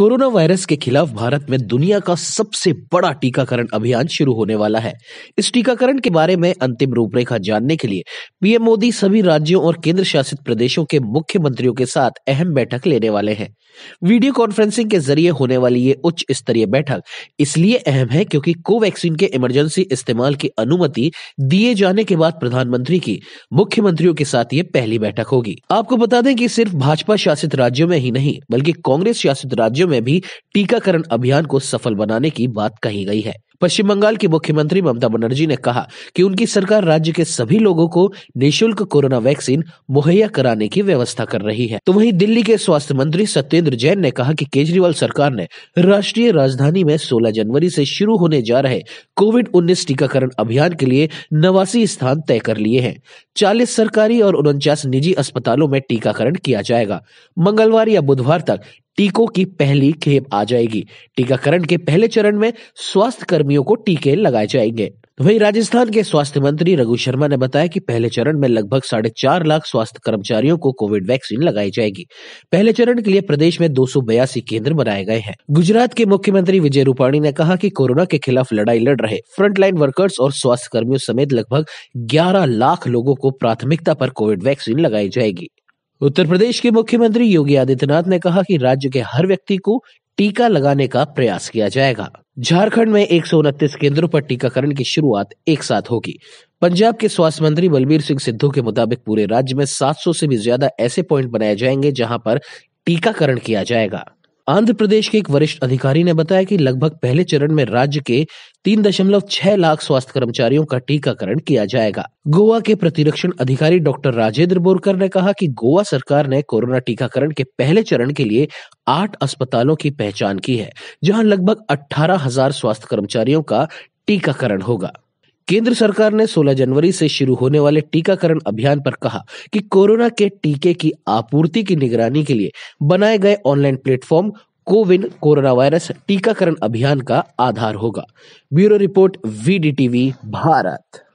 corona virus के खिलाफ भारत में दुनिया का सबसे बड़ा टीकाकरण अभियान शुरू होने वाला है इस टीकाकरण के बारे में अंतिम रूपरेखा जानने के लिए पीएम मोदी सभी राज्यों और केंद्र शासित प्रदेशों के मुख्यमंत्रियों के साथ अहम बैठक लेने वाले हैं वीडियो कॉन्फ्रेंसिंग के जरिए होने वाली ये उच्च स्तरीय बैठक इसलिए अहम है क्योंकि कोवैक्सीन के इमरजेंसी इस्तेमाल की अनुमति दिए जाने के बाद प्रधानमंत्री की मुख्यमंत्रियों के साथ ये पहली बैठक होगी आपको बता दें कि सिर्फ भाजपा शासित राज्यों में ही नहीं बल्कि कांग्रेस शासित राज्यों में भी टीकाकरण अभियान को सफल बनाने की बात कही गई है पश्चिम बंगाल की मुख्यमंत्री ममता बनर्जी ने कहा कि उनकी सरकार राज्य के सभी लोगों को निशुल्क कोरोना वैक्सीन मुहैया कराने की व्यवस्था कर रही है तो वहीं दिल्ली के स्वास्थ्य मंत्री सत्येंद्र जैन ने कहा कि केजरीवाल सरकार ने राष्ट्रीय राजधानी में 16 जनवरी से शुरू होने जा रहे कोविड 19 टीकाकरण अभियान के लिए नवासी स्थान तय कर लिए हैं चालीस सरकारी और उनचास निजी अस्पतालों में टीकाकरण किया जाएगा मंगलवार या बुधवार तक टीकों की पहली खेप आ जाएगी टीकाकरण के पहले चरण में स्वास्थ्य कर्मियों को टीके लगाए जाएंगे वहीं राजस्थान के स्वास्थ्य मंत्री रघु शर्मा ने बताया कि पहले चरण में लगभग साढ़े चार लाख स्वास्थ्य कर्मचारियों को कोविड वैक्सीन लगाई जाएगी पहले चरण के लिए प्रदेश में दो केंद्र बनाए गए हैं गुजरात के मुख्यमंत्री विजय रूपाणी ने कहा कि कोरोना के खिलाफ लड़ाई लड़ रहे फ्रंटलाइन वर्कर्स और स्वास्थ्य कर्मियों समेत लगभग ग्यारह लाख लोगों को प्राथमिकता पर कोविड वैक्सीन लगाई जाएगी उत्तर प्रदेश के मुख्यमंत्री योगी आदित्यनाथ ने कहा कि राज्य के हर व्यक्ति को टीका लगाने का प्रयास किया जाएगा झारखंड में एक केंद्रों पर टीकाकरण की शुरुआत एक साथ होगी पंजाब के स्वास्थ्य मंत्री बलबीर सिंह सिद्धू के मुताबिक पूरे राज्य में 700 से भी ज्यादा ऐसे पॉइंट बनाए जाएंगे जहां पर टीकाकरण किया जाएगा आंध्र प्रदेश के एक वरिष्ठ अधिकारी ने बताया कि लगभग पहले चरण में राज्य के तीन दशमलव छह लाख स्वास्थ्य कर्मचारियों का टीकाकरण किया जाएगा गोवा के प्रतिरक्षण अधिकारी डॉक्टर राजेंद्र बोरकर ने कहा कि गोवा सरकार ने कोरोना टीकाकरण के पहले चरण के लिए आठ अस्पतालों की पहचान की है जहां लगभग अठारह हजार स्वास्थ्य कर्मचारियों का टीकाकरण होगा केंद्र सरकार ने 16 जनवरी से शुरू होने वाले टीकाकरण अभियान पर कहा कि कोरोना के टीके की आपूर्ति की निगरानी के लिए बनाए गए online platform CoWIN corona virus टीकाकरण अभियान का आधार होगा ब्यूरो रिपोर्ट वीडीटीवी भारत